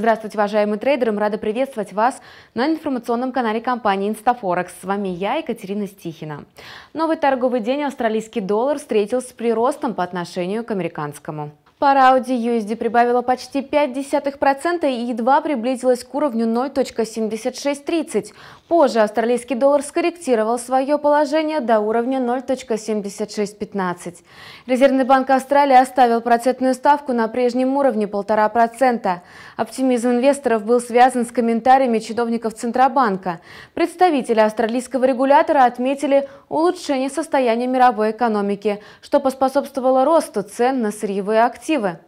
Здравствуйте, уважаемые трейдеры! Мы рады приветствовать вас на информационном канале компании Instaforex. С вами я, Екатерина Стихина. Новый торговый день австралийский доллар встретился с приростом по отношению к американскому. Пара Audi USD прибавила почти 0,5% и едва приблизилась к уровню 0.7630. Позже австралийский доллар скорректировал свое положение до уровня 0.7615. Резервный банк Австралии оставил процентную ставку на прежнем уровне 1,5%. Оптимизм инвесторов был связан с комментариями чиновников Центробанка. Представители австралийского регулятора отметили улучшение состояния мировой экономики, что поспособствовало росту цен на сырьевые активы активы.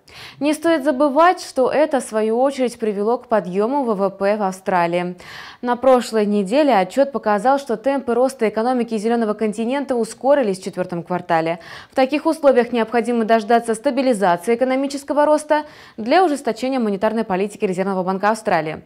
Не стоит забывать, что это, в свою очередь, привело к подъему ВВП в Австралии. На прошлой неделе отчет показал, что темпы роста экономики Зеленого континента ускорились в четвертом квартале. В таких условиях необходимо дождаться стабилизации экономического роста для ужесточения монетарной политики Резервного банка Австралии.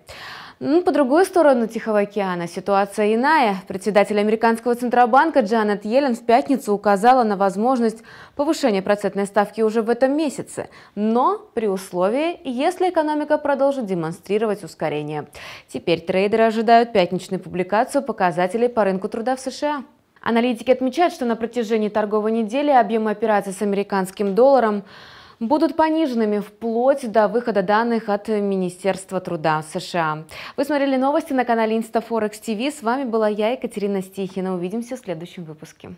Ну, по другую сторону Тихого океана ситуация иная. Председатель американского Центробанка Джанет Йеллен в пятницу указала на возможность повышения процентной ставки уже в этом месяце, но при условии, если экономика продолжит демонстрировать ускорение. Теперь трейдеры ожидают пятничную публикацию показателей по рынку труда в США. Аналитики отмечают, что на протяжении торговой недели объемы операций с американским долларом – будут пониженными вплоть до выхода данных от Министерства труда США. Вы смотрели новости на канале InstaForex TV. С вами была я, Екатерина Стихина. Увидимся в следующем выпуске.